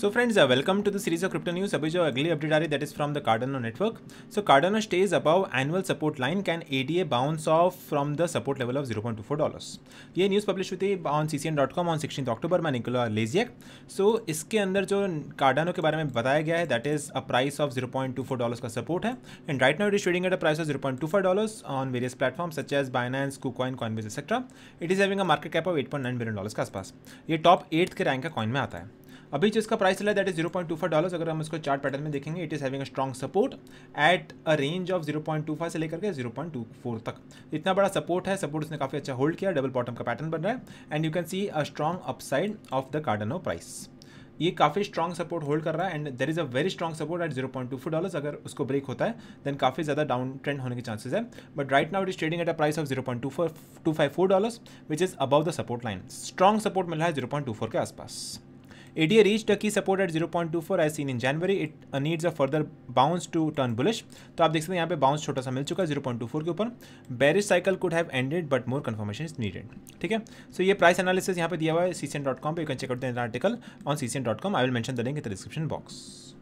So friends welcome to the series of crypto news अभी जो अगली अपडेट आ रही that is from the Cardano network so Cardano stage above annual support line can A D A bounce off from the support level of zero point two four dollars ये news publish हुई थी on C C N dot com on sixteen October मैं निकलो लेजियक सो इसके अंदर जो Cardano के बारे में बताया गया है that is a price of zero point two four dollars का सपोर्ट है and right now it is trading at a price of zero point two five dollars on various platform such as Binance KuCoin Coinbase etcetera it is having a market cap of eight point nine billion dollars के आसपास ये top eighth के rank का coin में आता है अभी जो इसका प्राइस चला है that is zero point two dollar अगर हम इसको चार्ट पैटर्न में देखेंगे it is having a strong support at a range of zero point two five से लेकर के जीरो पॉइंट टू फोर तक इतना बड़ा सपोर्ट है सपोर्ट उसने काफ़ी अच्छा होल्ड किया डबल बॉटम का पैटर्न बन रहा है and you can see a strong upside of the Cardano price ये काफ़ी स्ट्रॉन्ग सपोर्ट होल्ड कर रहा है and there is a very strong support at zero point two four dollars अगर उसको ब्रेक होता है देन काफ़ी ज़्यादा डाउन ट्रेंड होने के चांसेस है but right now it is trading at a price of zero point two four two five four dollars which is above the support line strong support मिल रहा है जीरो पॉइंट टू फोर के आसपास ADA reached a key support at 0.24 as seen in January. It uh, needs a further bounce to turn bullish. तो आप देख सकते हैं यहाँ पे बाउंस छोटा सा मिल चुका है 0.24 के ऊपर bearish cycle could have ended but more confirmation is needed ठीक है सो ये प्राइस एनालिसिस यहाँ पे दिया हुआ है C C N dot com पर you can check out the article on C C N dot com I will mention the link in the description box